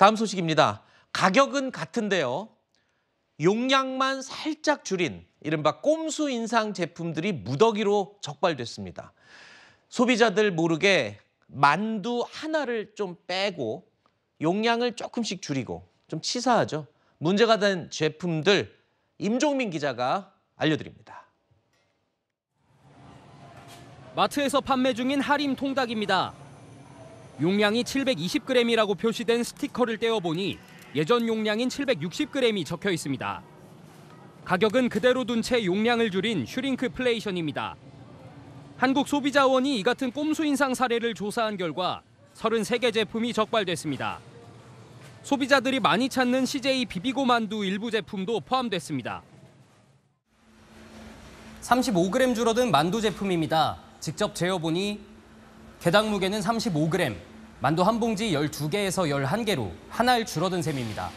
다음 소식입니다. 가격은 같은데요. 용량만 살짝 줄인 이른바 꼼수 인상 제품들이 무더기로 적발됐습니다. 소비자들 모르게 만두 하나를 좀 빼고 용량을 조금씩 줄이고 좀 치사하죠. 문제가 된 제품들 임종민 기자가 알려드립니다. 마트에서 판매 중인 하림 통닭입니다. 용량이 720g이라고 표시된 스티커를 떼어보니 예전 용량인 760g이 적혀 있습니다. 가격은 그대로 둔 채 용량을 줄인 슈링크플레이션입니다. 한국소비자원이 이 같은 꼼수 인상 사례를 조사한 결과 33개 제품이 적발됐습니다. 소비자들이 많이 찾는 CJ 비비고 만두 일부 제품도 포함됐습니다. 35g 줄어든 만두 제품입니다. 직접 재어보니 개당 무게는 35g, 만두 한 봉지 12개에서 11개로 한 알 줄어든 셈입니다.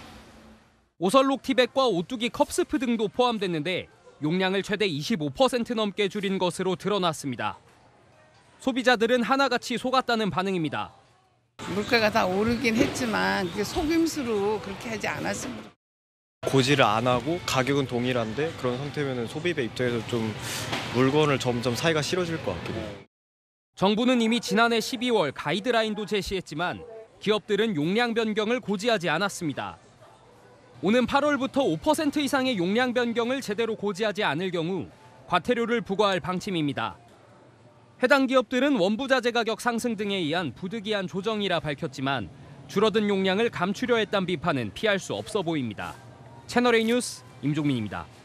오설록 티백과 오뚜기 컵스프 등도 포함됐는데 용량을 최대 25% 넘게 줄인 것으로 드러났습니다. 소비자들은 하나같이 속았다는 반응입니다. 물가가 다 오르긴 했지만 속임수로 그렇게 하지 않았습니다. 고지를 안 하고 가격은 동일한데 그런 상태면 소비자 입장에서 좀 물건을 점점 사이가 싫어질 것 같기도 해요. 정부는 이미 지난해 12월 가이드라인도 제시했지만 기업들은 용량 변경을 고지하지 않았습니다. 오는 8월부터 5% 이상의 용량 변경을 제대로 고지하지 않을 경우 과태료를 부과할 방침입니다. 해당 기업들은 원부자재 가격 상승 등에 의한 부득이한 조정이라 밝혔지만 줄어든 용량을 감추려 했단 비판은 피할 수 없어 보입니다. 채널A 뉴스 임종민입니다.